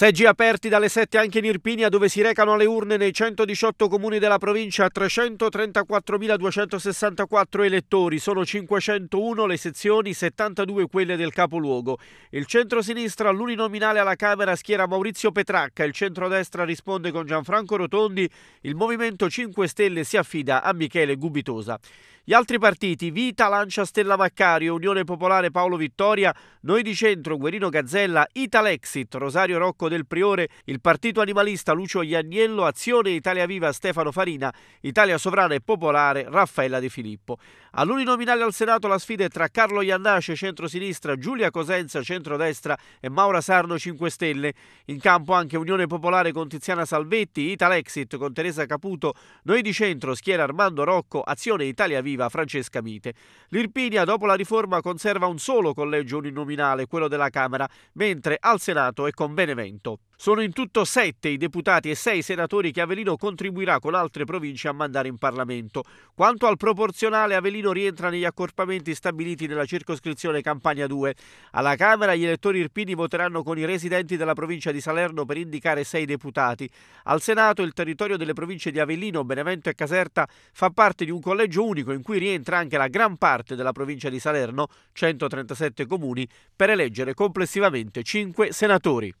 Seggi aperti dalle 7 anche in Irpinia dove si recano alle urne nei 118 comuni della provincia 334.264 elettori, sono 501 le sezioni, 72 quelle del capoluogo. Il centro-sinistra all'uninominale alla Camera schiera Maurizio Petracca, il centro-destra risponde con Gianfranco Rotondi, il Movimento 5 Stelle si affida a Michele Gubitosa. Gli altri partiti, Vita, Lancia, Stella Vaccario, Unione Popolare Paolo Vittoria, Noi di Centro, Guerino Gazzella, Italexit, Rosario Rocco del Priore, il Partito Animalista Lucio Iagnello, Azione Italia Viva Stefano Farina, Italia Sovrana e Popolare Raffaella Di Filippo. All'uninominale al Senato la sfida è tra Carlo Iannace, centrosinistra, Giulia Cosenza, centrodestra e Maura Sarno, 5 Stelle. In campo anche Unione Popolare con Tiziana Salvetti, Italexit con Teresa Caputo, Noi di Centro, schiera Armando Rocco, Azione Italia Viva Francesca Mite. L'Irpinia dopo la riforma conserva un solo collegio uninominale, quello della Camera, mentre al Senato è con Benevento. Parlamento. Sono in tutto sette i deputati e sei i senatori che Avelino contribuirà con altre province a mandare in Parlamento. Quanto al proporzionale, Avelino rientra negli accorpamenti stabiliti nella circoscrizione Campania 2. Alla Camera gli elettori irpini voteranno con i residenti della provincia di Salerno per indicare sei deputati. Al Senato il territorio delle province di Avellino, Benevento e Caserta fa parte di un collegio unico in cui rientra anche la gran parte della provincia di Salerno, 137 comuni, per eleggere complessivamente cinque senatori.